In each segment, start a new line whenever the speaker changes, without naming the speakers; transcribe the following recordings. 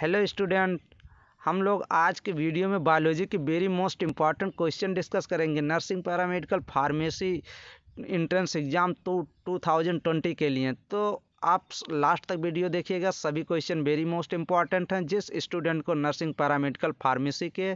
hello student हम लोग आज के वीडियो में बायोलॉजी के very most important question discuss करेंगे nursing paramedical pharmacy entrance exam two तो टू थाउजेंड ट्वेंटी के लिए तो आप लास्ट तक वीडियो देखिएगा सभी क्वेश्चन वेरी मोस्ट इंपॉर्टेंट हैं जिस स्टूडेंट को नर्सिंग पैरामेडिकल फार्मेसी के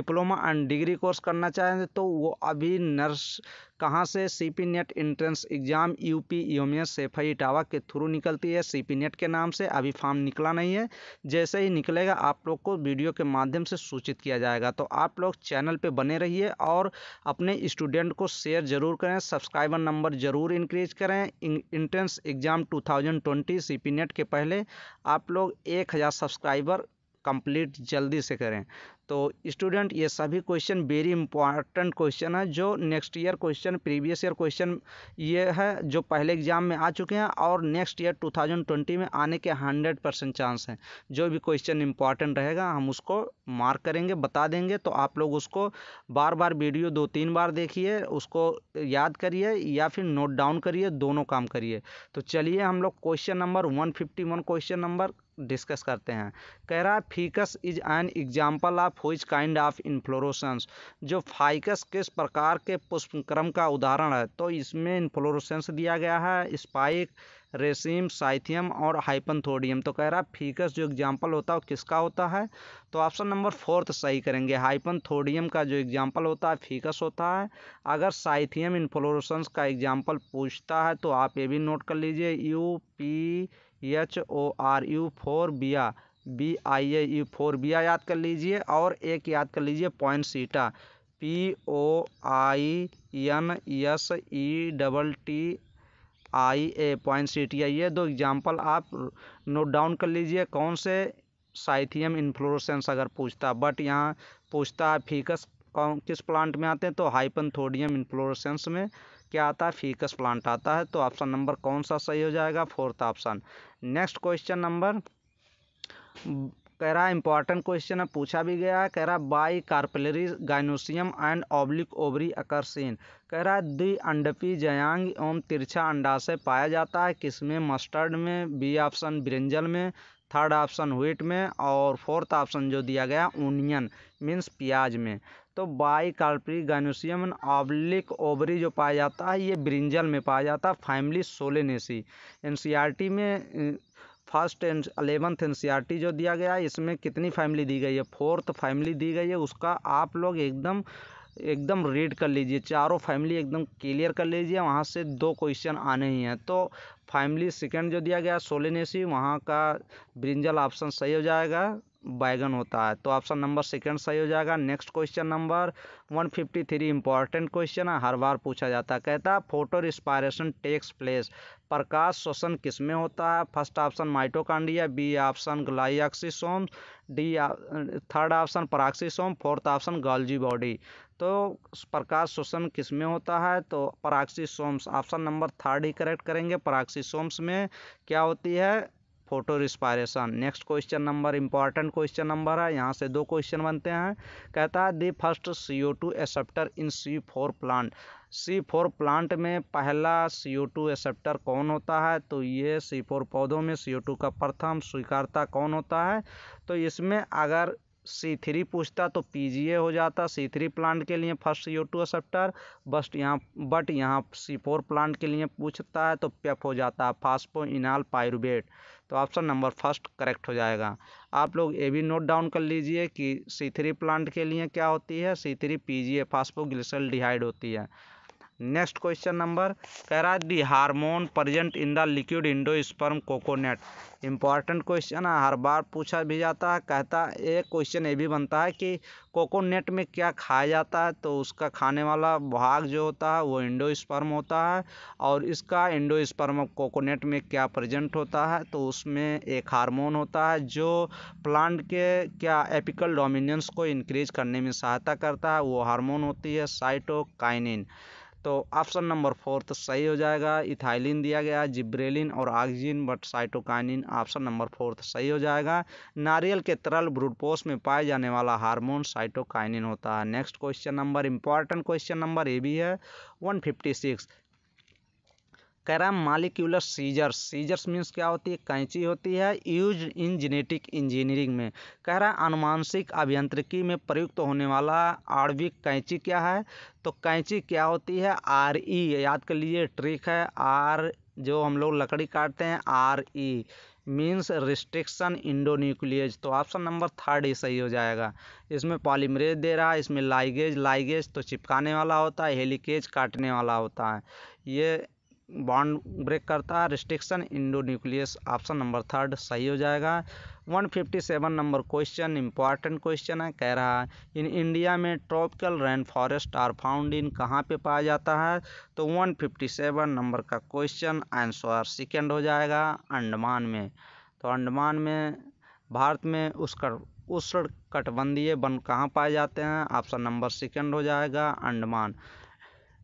डिप्लोमा एंड डिग्री कोर्स करना चाहें तो वो अभी नर्स कहाँ से C P NET entrance exam U P M S F I Etawah के थ्रू निकलती है सी पी नेट के नाम से अभी फॉर्म निकला नहीं है जैसे ही निकलेगा आप लोग को वीडियो के माध्यम से सूचित किया जाएगा तो आप लोग चैनल पर बने रहिए और अपने स्टूडेंट को शेयर जरूर करें सब्सक्राइबर नंबर जरूर इंक्रीज करें entrance exam two thousand twenty C P net के पहले आप लोग एक हज़ार सब्सक्राइबर कंप्लीट जल्दी से करें तो स्टूडेंट ये सभी क्वेश्चन वेरी इंपॉर्टेंट क्वेश्चन है जो next year question previous year question ये है जो पहले एग्जाम में आ चुके हैं और नेक्स्ट ईयर 2020 में आने के 100 परसेंट चांस हैं जो भी क्वेश्चन इंपॉर्टेंट रहेगा हम उसको मार्क करेंगे बता देंगे तो आप लोग उसको बार बार वीडियो दो तीन बार देखिए उसको याद करिए या फिर नोट डाउन करिए दोनों काम करिए तो चलिए हम लोग question number one question number discuss करते हैं कैराफिकस ficus is an example of which kind of inflorescence जो फाइकस किस प्रकार के पुष्पक्रम का उदाहरण है तो इसमें इन्फ्लोरोसेंस दिया गया है स्पाइक रेसिम साइथियम और हाइपनथोडियम तो कह रहा है फीकस जो एग्जाम्पल होता है वो किसका होता है तो ऑप्शन नंबर फोर्थ सही करेंगे हाइपनथोडियम का जो एग्जाम्पल होता है फीकस होता है अगर साइथियम इन्फ्लोरोसेंस का एग्जाम्पल पूछता है तो आप ये भी नोट कर लीजिए U P H O R यू बिया B I A euphorbia याद कर लीजिए और एक याद कर लीजिए poinsettia P O I N S E double T I A poinsettia ये दो एग्जाम्पल आप नोट डाउन कर लीजिए कौन से साइथियम इन्फ्लोरोसेंस अगर पूछता बट यहाँ पूछता है फीकस कौन किस प्लांट में आते हैं तो हाइपन थोडियम इन्फ्लोरोसेंस में क्या आता है फीकस प्लांट आता है तो ऑप्शन नंबर कौन सा सही हो जाएगा fourth option next question number कह रहा है इंपॉर्टेंट क्वेश्चन है पूछा भी गया है कह रहा है bicarpellary gynoecium and oblique ovary अकर्सिन कह रहा है द्वि अंडपी जयांग एवं तिरछा अंडा से पाया जाता है किसमें मस्टर्ड में बी ऑप्शन ब्रिंजल में थर्ड ऑप्शन व्हीट में और फोर्थ ऑप्शन जो दिया गया ओनियन मीन्स प्याज में तो bicarpellary gynoecium oblique ovary जो पाया जाता है ये ब्रिंजल में पाया जाता है फैमिली सोलेनेसी एन में फर्स्ट एंड अलेवंथ एन जो दिया गया है इसमें कितनी फैमिली दी गई है फोर्थ फैमिली दी गई है उसका आप लोग एकदम एकदम रीड कर लीजिए चारों फैमिली एकदम क्लियर कर लीजिए वहाँ से दो क्वेश्चन आने ही हैं तो फाइनली सेकेंड जो दिया गया सोलिनेसी वहाँ का ब्रिंजल ऑप्शन सही हो जाएगा बैगन होता है तो ऑप्शन नंबर सेकंड सही हो जाएगा next question number 153 important question है हर बार पूछा जाता है कहता है फोटो रिस्पायरेशन टेक्स प्लेस प्रकाश शोषण किसमें होता है first option mitochondria B option glyoxysome D third option peroxisome fourth option Golgi body तो प्रकाश शोषण किस में होता है तो सोम्स ऑप्शन नंबर थर्ड ही करेक्ट करेंगे सोम्स में क्या होती है photorespiration next question number important question number है यहाँ से दो क्वेश्चन बनते हैं कहता है the first C O two acceptor in C four plant C four plant में पहला सी ओ टू एसेप्टर कौन होता है तो ये सी फोर पौधों में सी ओ टू का प्रथम स्वीकारता कौन होता है तो इसमें अगर सी थ्री पूछता तो पी जी ए हो जाता सी थ्री प्लांट के लिए first C O two acceptor बस्ट यहाँ बट यहाँ सी फोर प्लांट के लिए पूछता है तो पेफ हो जाता है फास्पो इनाल पायरुबेट तो ऑप्शन नंबर फर्स्ट करेक्ट हो जाएगा आप लोग ये भी नोट डाउन कर लीजिए कि सी थ्री प्लांट के लिए क्या होती है सी थ्री पी जी ए डिहाइड होती है नेक्स्ट क्वेश्चन नंबर कह रहा है the hormone present in the liquid endosperm coconut important question है हर बार पूछा भी जाता है कहता एक क्वेश्चन ये भी बनता है कि कोकोनेट में क्या खाया जाता है तो उसका खाने वाला भाग जो होता है वो इंडोस्पर्म होता है और इसका इंडोस्पर्म कोकोनेट में क्या प्रजेंट होता है तो उसमें एक हारमोन होता है जो प्लांट के क्या एपिकल डोमिनंस को इंक्रीज करने में सहायता करता है वो हारमोन होती है साइटोकाइनिन तो ऑप्शन नंबर फोर्थ तो सही हो जाएगा इथाइलिन दिया गया जिब्रेलिन और oxygen but cytokinin option number fourth तो सही हो जाएगा नारियल के तरल ब्रूडपोस में पाए जाने वाला हार्मोन साइटोकाइनिन होता है next question number important question number ये भी है वन फिफ्टी सिक्स कह रहा है मालिक्यूलर सीजर्स सीजर्स मीन्स क्या होती है कैंची होती है यूज इन जेनेटिक इंजीनियरिंग में कह रहा है आनुमांशिक में प्रयुक्त तो होने वाला आणविक कैंची क्या है तो कैंची क्या होती है आर ई याद कर लीजिए ट्रिक है आर जो हम लोग लकड़ी काटते हैं R E means restriction endonuclease तो ऑप्शन नंबर थर्ड ही सही हो जाएगा इसमें पॉलीमरेज दे रहा है इसमें लाइगेज लाइगेज तो चिपकाने वाला होता है हेलिकेज काटने वाला होता है ये बॉन्ड ब्रेक करता है restriction endonuclease option number third सही हो जाएगा 157 नंबर क्वेश्चन इंपॉर्टेंट क्वेश्चन है कह रहा है इन इंडिया में tropical rain forest are found in कहाँ पे पाया जाता है तो 157 नंबर का क्वेश्चन आंसर सेकेंड हो जाएगा अंडमान में तो अंडमान में भारत में उसका उष्ण कटबंधीय वन कहाँ पाए जाते हैं ऑप्शन नंबर सेकेंड हो जाएगा Andaman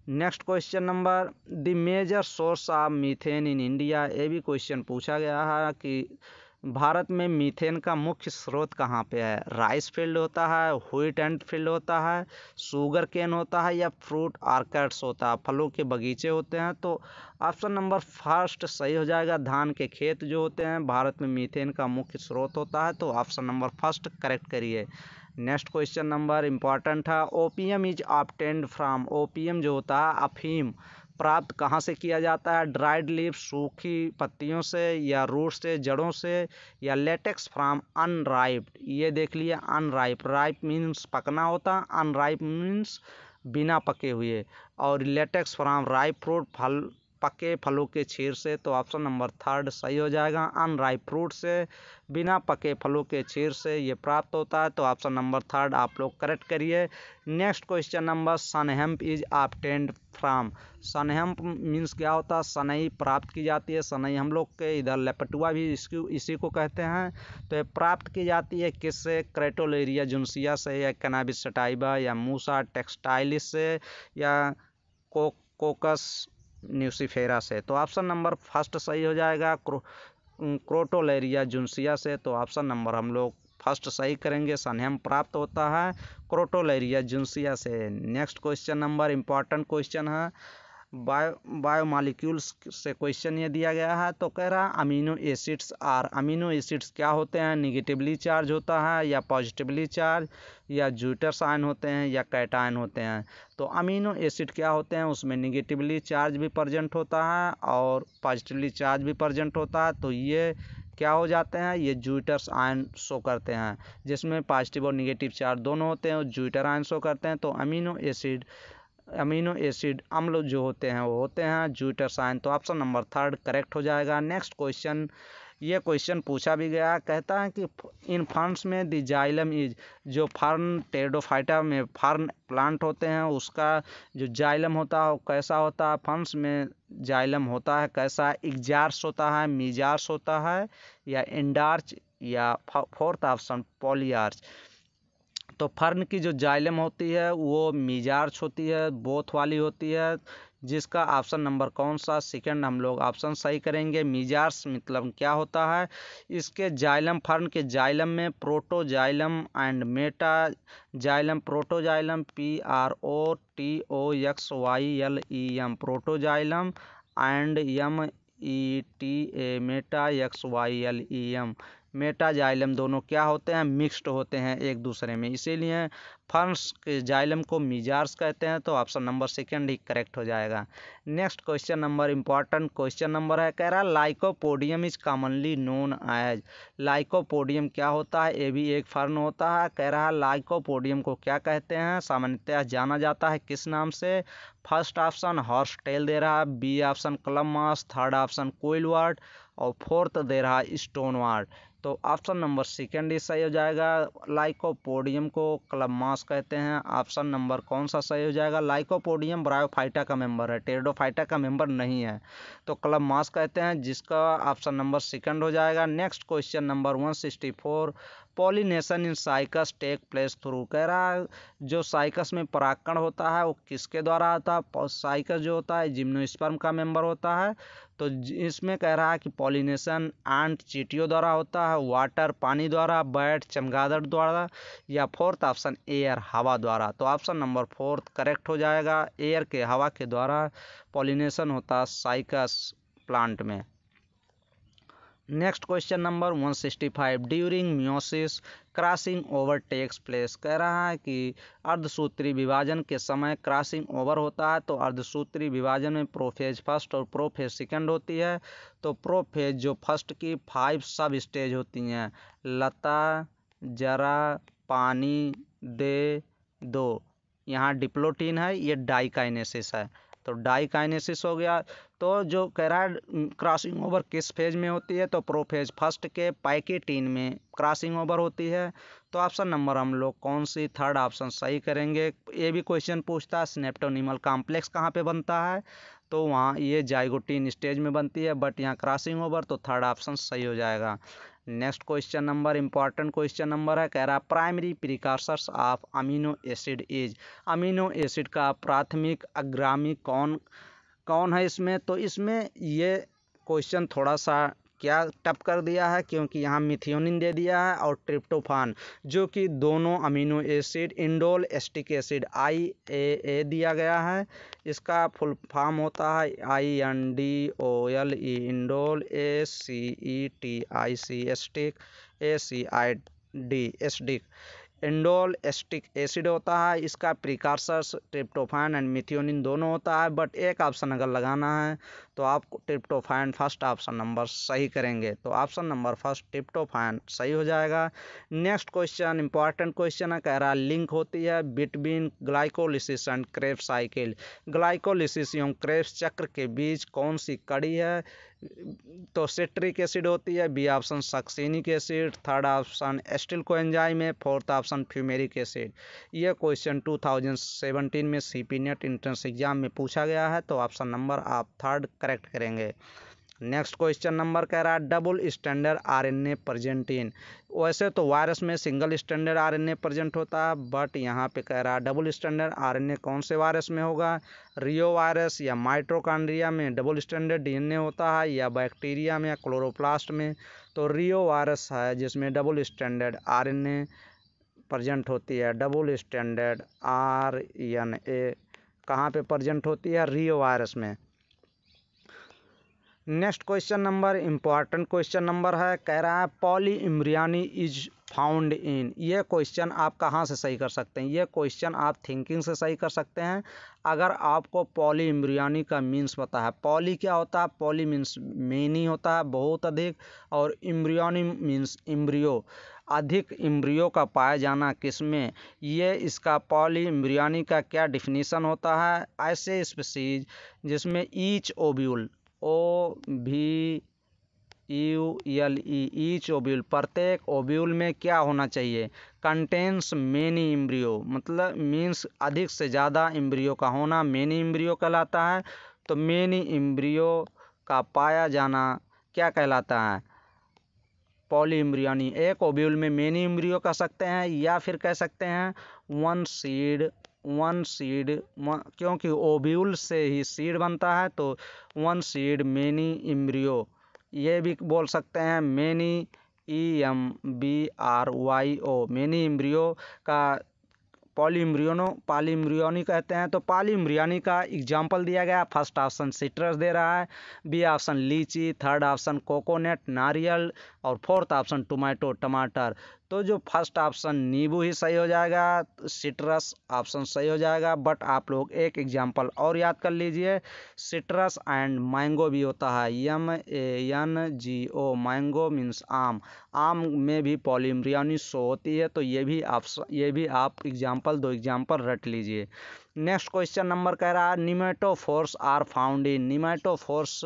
next question number the major source of methane in India ये भी क्वेश्चन पूछा गया है कि भारत में मीथेन का मुख्य स्रोत कहाँ पे है राइस फील्ड होता है हुईट एंड फील्ड होता है शुगर केन होता है या फ्रूट आर्कड्स होता है फलों के बगीचे होते हैं तो ऑप्शन नंबर फर्स्ट सही हो जाएगा धान के खेत जो होते हैं भारत में मीथेन का मुख्य स्रोत होता है तो ऑप्शन नंबर फर्स्ट करेक्ट करिए नेक्स्ट क्वेश्चन नंबर इम्पॉर्टेंट था OPM is obtained from OPM जो होता है अफीम प्राप्त कहाँ से किया जाता है ड्राइड लीफ सूखी पत्तियों से या रूट से जड़ों से या लेटेक्स फ्राम अनराइप ये देख लिए अनराइप राइप मीन्स पकना होता अनराइप मीन्स बिना पके हुए और लेटेक्स फ्राम राइप फ्रूट फल पके फलों के छीर से तो ऑप्शन नंबर थर्ड सही हो जाएगा अनराइप फ्रूट से बिना पके फलों के छीर से ये प्राप्त होता है तो ऑप्शन नंबर थर्ड आप लोग करेक्ट करिए next question number sunhemp is आप फ्राम सनहेम्प मीन्स क्या होता है सनई प्राप्त की जाती है सनई हम लोग के इधर लेपटुआ भी इसकी इसी को कहते हैं तो ये प्राप्त की जाती है किससे क्रेटोलेरिया जुनसिया से या कनाबिस सटाइबा या मूसा टेक्सटाइलिस से या कोक कोकस न्यूसीफेरा से तो ऑप्शन नंबर फर्स्ट सही हो जाएगा क्रो क्रोटोलेरिया जुन्सिया से तो ऑप्शन नंबर हम लोग फर्स्ट सही करेंगे संयम प्राप्त होता है क्रोटोलेरिया जुन्सिया से next question number important question है बायो बायो मालिक्यूल्स से क्वेश्चन ये दिया गया है तो कह रहा है amino acids are amino acids क्या होते हैं निगेटिवली चार्ज होता है या पॉजिटिवली चार्ज या जूटर्स आयन होते हैं या कैटाइन होते हैं तो अमीनो एसिड क्या होते हैं उसमें निगेटिवली चार्ज भी प्रजेंट होता है और पॉजिटिवली चार्ज भी प्रजेंट होता है तो ये क्या हो जाते हैं ये जूटर्स आयन शो करते हैं जिसमें पॉजिटिव और निगेटिव चार्ज दोनों होते हैं और जूटर आयन शो करते हैं तो अमीनो एसिड अमीनो एसिड अम्ल जो होते हैं वो होते हैं जूटर साइन तो ऑप्शन नंबर थर्ड करेक्ट हो जाएगा नेक्स्ट क्वेश्चन ये क्वेश्चन पूछा भी गया कहता है कि इन फर्नस में दी जाइलम इज जो फर्न टेडोफाइटा में फर्न प्लांट होते हैं उसका जो जाइलम होता है वो कैसा होता है फर्नस में जाइलम होता है कैसा एग्जार्स होता है मिजार्स होता है या इंडार्च या फोर्थ ऑप्शन पोलियार्च तो फर्न की जो जाइलम होती है वो मिजार्च होती है बोथ वाली होती है जिसका ऑप्शन नंबर कौन सा सेकंड हम लोग ऑप्शन सही करेंगे मिजार्स मतलब क्या होता है इसके जाइलम फर्न के जाइलम में protoxylem and metaxylem protoxylem P R O T O X Y L E M protoxylem and M E T A meta X Y L E M metaxylem दोनों क्या होते हैं mixed होते हैं एक दूसरे में इसीलिए फर्स के जाइलम को मिजार्स कहते हैं तो ऑप्शन नंबर सेकेंड ही करेक्ट हो जाएगा next question number important question number है कह रहा है lycopodium is commonly known as lycopodium क्या होता है ये भी एक फर्न होता है कह रहा है लाइकोपोडियम को क्या कहते हैं सामान्यतः जाना जाता है किस नाम से फर्स्ट ऑप्शन हॉर्स टेल दे रहा है B option club moss third option quillwort और फोर्थ दे रहा है स्टोन वार्ड तो ऑप्शन नंबर सेकेंड ही सही हो जाएगा लाइकोपोडियम को क्लम मास कहते हैं ऑप्शन नंबर कौन सा सही हो जाएगा लाइकोपोडियम ब्रायोफाइटा का मेंबर है टेरडोफाइटा का मेंबर नहीं है तो क्लब मास कहते हैं जिसका ऑप्शन नंबर सेकंड हो जाएगा next question number one sixty four pollination in cycas take place through कह रहा है जो साइकस में परागकण होता है वो किसके द्वारा आता है साइकस जो होता है जिम्नोस्पर्म का मेंबर होता है तो इसमें कह रहा है कि पॉलिनेशन आंट चीटियों द्वारा होता है वाटर पानी द्वारा बैट चमगादड़ द्वारा या फोर्थ ऑप्शन एयर हवा द्वारा तो ऑप्शन नंबर फोर्थ करेक्ट हो जाएगा एयर के हवा के द्वारा पॉलिनेशन होता है साइकस प्लांट में next question number 165 during meiosis crossing over takes place कह रहा है कि अर्धसूत्री विभाजन के समय क्रॉसिंग ओवर होता है तो अर्धसूत्री विभाजन में प्रोफेज फर्स्ट और प्रोफेज सेकंड होती है तो प्रोफेज जो फर्स्ट की फाइव सब स्टेज होती हैं लता जरा पानी दे दो यहाँ डिप्लोटीन है ये डाइकाइनेसिस है तो डाइकाइनेसिस हो गया तो जो कैराइड क्रॉसिंग ओवर किस फेज में होती है तो प्रोफेज फर्स्ट के पाइकेटीन में क्रॉसिंग ओवर होती है तो ऑप्शन नंबर हम लोग कौन सी थर्ड ऑप्शन सही करेंगे ये भी क्वेश्चन पूछता है स्नेप्टोनिमल कॉम्प्लेक्स कहाँ पे बनता है तो वहाँ ये जाइगोटीन स्टेज में बनती है बट यहाँ क्रॉसिंग ओवर तो थर्ड ऑप्शन सही हो जाएगा next question number important question number है कह रहा primary precursors of amino acid is amino acid का प्राथमिक अग्रामी कौन कौन है इसमें तो इसमें ये क्वेश्चन थोड़ा सा क्या टप कर दिया है क्योंकि यहाँ मिथियोनिन दे दिया है और ट्रिप्टोफान जो कि दोनों amino acid indole acetic acid I A A दिया गया है इसका फुल फॉर्म होता है I N D O L E indole A C E T I C acetic A C I D acetic indole acetic acid होता है इसका प्रिकार्सर्स ट्रिप्टोफाइन and methionine दोनों होता है बट एक ऑप्शन अगर लगाना है तो आप ट्रिप्टोफाइन फर्स्ट ऑप्शन नंबर सही करेंगे तो ऑप्शन नंबर फर्स्ट ट्रिप्टोफाइन सही हो जाएगा नेक्स्ट क्वेश्चन इंपॉर्टेंट क्वेश्चन है कह रहा है लिंक होती है between glycolysis and Krebs cycle glycolysis एवं क्रेप्स चक्र के बीच कौन सी कड़ी है तो सेट्रिक एसिड होती है B option succinic acid third option acetyl enzyme है फोर्थ ऑप्शन फ्यूमेरिक एसिड यह क्वेश्चन 2017 में C P NET entrance exam में पूछा गया है तो ऑप्शन नंबर आप थर्ड करेक्ट करेंगे नेक्स्ट क्वेश्चन नंबर कह रहा है double stranded RNA present in वैसे तो वायरस में सिंगल स्टैंडर्ड आरएनए प्रेजेंट होता है बट यहाँ पे कह रहा है डबल स्टैंडर्ड आरएनए कौन से वायरस में होगा रियो वायरस या माइट्रोकांड्रिया में डबल स्टैंडर्ड डीएनए होता है या बैक्टीरिया में या क्लोरोप्लास्ट में तो रियो वायरस है जिसमें डबल स्टैंडर्ड ए प्रजेंट होती है double stranded R N A कहाँ पर प्रजेंट होती है रियो वायरस में next question number important question number है कह रहा है polyembryony is found in ये क्वेश्चन आप कहाँ से सही कर सकते हैं ये क्वेश्चन आप थिंकिंग से सही कर सकते हैं अगर आपको पॉली इमरियानी का मीन्स पता है पॉली क्या होता है पॉली मीन्स मेनी होता है बहुत अधिक और इमरियानी मीन्स इम्ब्रियो अधिक इम्ब्रियो का पाया जाना किसमें ये इसका पॉली इमरियानी का क्या डिफिनीसन होता है ऐसे स्पीसीज जिसमें each ovule O V U L E each ovule प्रत्येक ओब्यूल में क्या होना चाहिए कंटेंस मेनी इम्ब्रियो मतलब मीन्स अधिक से ज़्यादा इम्ब्रियो का होना मेनी इम्ब्रियो कहलाता है तो मेनी इम्ब्रियो का पाया जाना क्या कहलाता है पॉली इम्ब्रियो यानी एक ओब्यूल में मेनी इम्ब्रियो कह सकते हैं या फिर कह सकते हैं वन सीड वन सीड क्योंकि ओब्यूल से ही सीड बनता है तो वन सीड मेनी इम्ब्रियो ये भी बोल सकते हैं many E M B R Y O many embryo का पॉलीम्ब्रियोनो पालीम्ब्रियोनी कहते हैं तो पालीम्ब्रियानी का एग्जाम्पल दिया गया फर्स्ट ऑप्शन सिट्रस दे रहा है B option lychee third option coconut नारियल और फोर्थ ऑप्शन टोमेटो टमाटर तो जो फर्स्ट ऑप्शन नींबू ही सही हो जाएगा सिट्रस ऑप्शन सही हो जाएगा बट आप लोग एक एग्जांपल और याद कर लीजिए सिट्रस एंड मैंगो भी होता है M A N G O mango means आम आम में भी पॉलीमरियानी सो होती है तो ये भी ऑप्शन ये भी आप एग्जांपल दो एग्जांपल रट लीजिए नेक्स्ट क्वेश्चन नंबर कह रहा है pneumatophores are found in फोर्स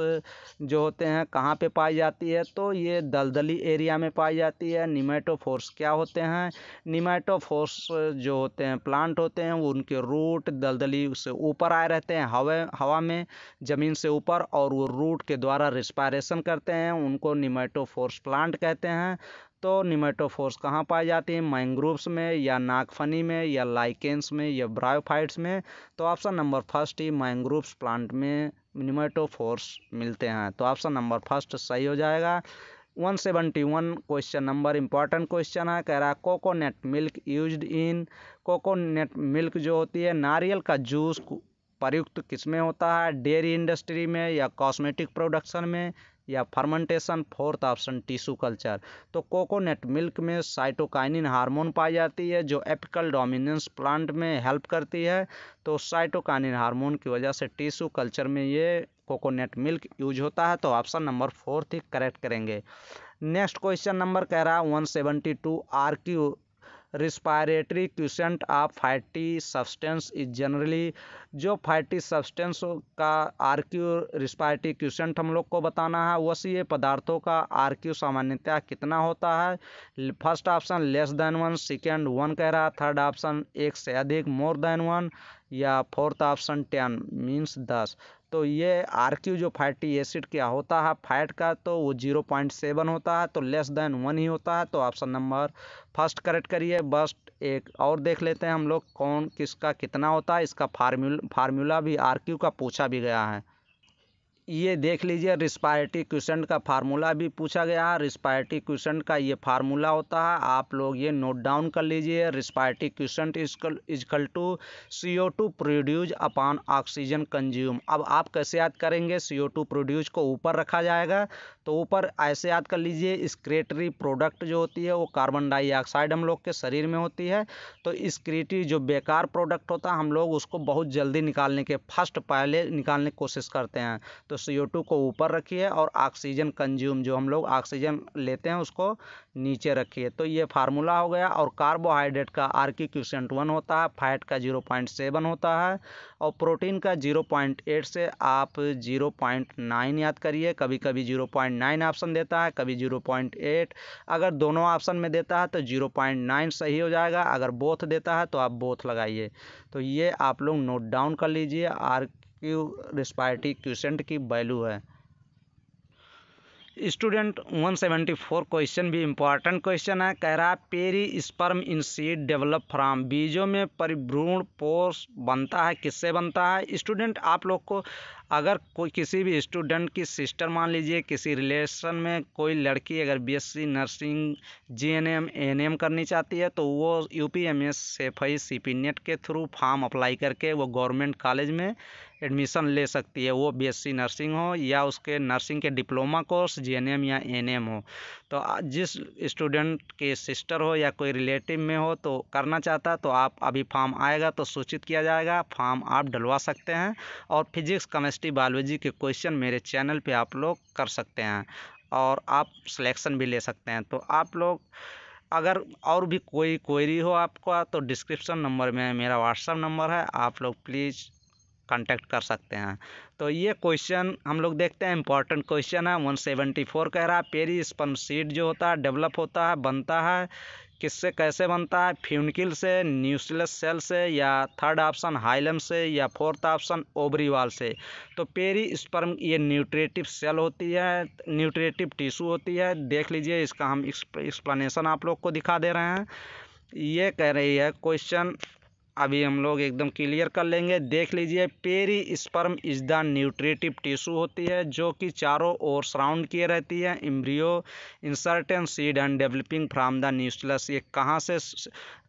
जो होते हैं कहाँ पे पाई जाती है तो ये दलदली एरिया में पाई जाती है निमेटो फोर्स क्या होते हैं निमाइटोफोर्स जो होते हैं प्लांट होते हैं वो उनके रूट दलदली से ऊपर आए रहते हैं हवा हवा में ज़मीन से ऊपर और वो रूट के द्वारा रिस्पायरेशन करते हैं उनको निमाइटोफोर्स प्लांट कहते हैं तो निमेटोफोर्स कहाँ पाई जाती है मैंग्रोव्स में या नागफनी में या लाइकेंस में या ब्रायोफाइट्स में तो ऑप्शन नंबर फर्स्ट ही मैंग्रोव्स प्लांट में निमेटोफोर्स मिलते हैं तो ऑप्शन नंबर फर्स्ट सही हो जाएगा one seventy one question number important question है कह रहा है coconut milk used in coconut milk जो होती है नारियल का जूस प्रयुक्त किस में होता है डेयरी इंडस्ट्री में या कॉस्मेटिक प्रोडक्शन में या fermentation fourth option tissue culture तो कोकोनट मिल्क में साइटोकाइनिन हार्मोन पाई जाती है जो एपिकल डोमिनेंस प्लांट में हेल्प करती है तो साइटोकाइनिन हार्मोन की वजह से टिश्यू कल्चर में ये कोकोनट मिल्क यूज होता है तो ऑप्शन नंबर फोर्थ ही करेक्ट करेंगे नेक्स्ट क्वेश्चन नंबर कह रहा है one seventy two R Q respiratory quotient of fatty substance is generally जो फैटी सब्सटेंस का आर क्यू रिस्पायरेटरी क्यूसेंट हम लोग को बताना है वसीय पदार्थों का आर क्यू सामान्यतः कितना होता है first option less than one second one कह रहा है थर्ड ऑप्शन एक से अधिक मोर देन वन या फोर्थ ऑप्शन टेन मीन्स दस तो ये आर क्यू जो फैटी एसिड क्या होता है फैट का तो वो जीरो पॉइंट सेवन होता है तो लेस देन वन ही होता है तो ऑप्शन नंबर फर्स्ट करेक्ट करिए बस एक और देख लेते हैं हम लोग कौन किसका कितना होता है इसका फार्मूला फार्मूला भी आर क्यू का पूछा भी गया है ये देख लीजिए रिस्पायरटी क्वेश्चन का फार्मूला भी पूछा गया है रिस्पायरटी क्वेश्चन का ये फार्मूला होता है आप लोग ये नोट डाउन कर लीजिए respiratory quotient is equal to C O two produce upon oxygen consume अब आप कैसे याद करेंगे सी ओ टू प्रोड्यूज को ऊपर रखा जाएगा तो ऊपर ऐसे याद कर लीजिए स्क्रेटरी प्रोडक्ट जो होती है वो कार्बन डाइऑक्साइड हम लोग के शरीर में होती है तो स्क्रेटरी जो बेकार प्रोडक्ट होता है हम लोग उसको बहुत जल्दी निकालने के फर्स्ट पहले निकालने की कोशिश करते हैं तो सी को ऊपर रखिए और ऑक्सीजन कंज्यूम जो हम लोग ऑक्सीजन लेते हैं उसको नीचे रखिए तो ये फार्मूला हो गया और कार्बोहाइड्रेट का आर की क्यूसेंट वन होता है फैट का जीरो पॉइंट सेवन होता है और प्रोटीन का जीरो पॉइंट एट से आप जीरो पॉइंट नाइन याद करिए कभी कभी जीरो पॉइंट नाइन ऑप्शन देता है कभी जीरो पॉइंट एट अगर दोनों ऑप्शन में देता है तो जीरो पॉइंट नाइन सही हो जाएगा अगर बोथ देता है तो आप बोथ लगाइए तो ये आप लोग नोट डाउन कर लीजिए आर क्यू रिस्पायरिटी क्यूसेंट की वैल्यू है स्टूडेंट 174 क्वेश्चन भी इंपॉर्टेंट क्वेश्चन है कह रहा है perisperm in seed develop from बीजों में परिभ्रूण पोष बनता है किससे बनता है स्टूडेंट आप लोग को अगर कोई किसी भी स्टूडेंट की सिस्टर मान लीजिए किसी रिलेशन में कोई लड़की अगर बीएससी नर्सिंग जीएनएम एनएम करनी चाहती है तो वो U P M S F I C P net के थ्रू फॉर्म अप्लाई करके वो गवर्नमेंट कॉलेज में एडमिशन ले सकती है वो बीएससी नर्सिंग हो या उसके नर्सिंग के डिप्लोमा कोर्स जीएनएम या एनएम हो तो जिस स्टूडेंट के सिस्टर हो या कोई रिलेटिव में हो तो करना चाहता तो आप अभी फॉर्म आएगा तो सूचित किया जाएगा फॉर्म आप डलवा सकते हैं और फिजिक्स केमिस्ट्री बायोलॉजी के क्वेश्चन मेरे चैनल पे आप लोग कर सकते हैं और आप सिलेक्शन भी ले सकते हैं तो आप लोग अगर और भी कोई क्वेरी हो आपका तो डिस्क्रिप्शन नंबर में मेरा व्हाट्सअप नंबर है आप लोग प्लीज़ कांटेक्ट कर सकते हैं तो ये क्वेश्चन हम लोग देखते हैं इंपॉर्टेंट क्वेश्चन है वन सेवेंटी फोर कह रहा है पेरी स्पम सीड जो होता है डेवलप होता है बनता है किससे कैसे बनता है फ्यूनकिल से न्यूसलेस सेल से या थर्ड ऑप्शन हाइलम से या फोर्थ ऑप्शन ओबरीवाल से तो पेरी स्पर्म ये न्यूट्रेटिव सेल होती है न्यूट्रेटिव टिश्यू होती है देख लीजिए इसका हम एक्सप्लेनेशन आप लोग को दिखा दे रहे हैं ये कह रही है क्वेश्चन अभी हम लोग एकदम क्लियर कर लेंगे देख लीजिए perisperm is the nutritive tissue होती है जो कि चारों ओर सराउंड किए रहती है embryo in certain seed and developing from the nucellus ये कहाँ से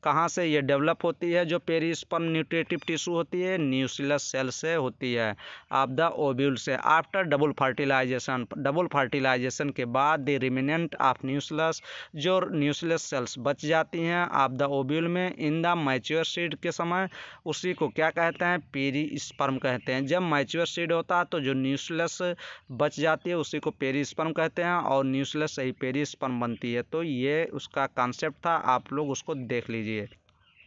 कहाँ से ये डेवलप होती है जो पेरिस्पम न्यूट्रेटिव टिश्यू होती है न्यूसिलस सेल से होती है आप द ओब्यूल से after double fertilization double fertilization के बाद द रिमिनेंट ऑफ न्यूसलस जो न्यूसलेस सेल्स बच जाती हैं आप द ओब्यूल में इन द मैच्योर सीड के समय उसी को क्या कहते हैं पेरी स्पर्म कहते हैं जब मैच्योर सीड होता है तो जो न्यूसलस बच जाती है उसी को पेरी स्पर्म कहते हैं और न्यूसलेस से ही पेरी स्पर्म बनती है तो ये उसका कॉन्सेप्ट था आप लोग उसको देख लीजिए कीजिए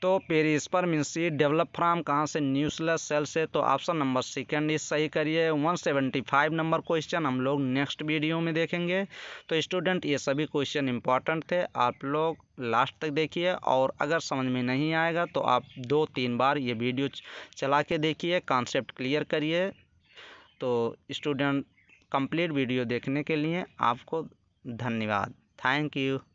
तो पेरिस्पर मिनसी डेवलप फ्राम कहाँ से न्यूसलेस सेल से तो ऑप्शन नंबर सेकेंड इस सही करिए 175 नंबर क्वेश्चन हम लोग नेक्स्ट वीडियो में देखेंगे तो स्टूडेंट ये सभी क्वेश्चन इंपॉर्टेंट थे आप लोग लास्ट तक देखिए और अगर समझ में नहीं आएगा तो आप दो तीन बार ये वीडियो चला के देखिए कॉन्सेप्ट क्लियर करिए तो स्टूडेंट कंप्लीट वीडियो देखने के लिए आपको धन्यवाद थैंक यू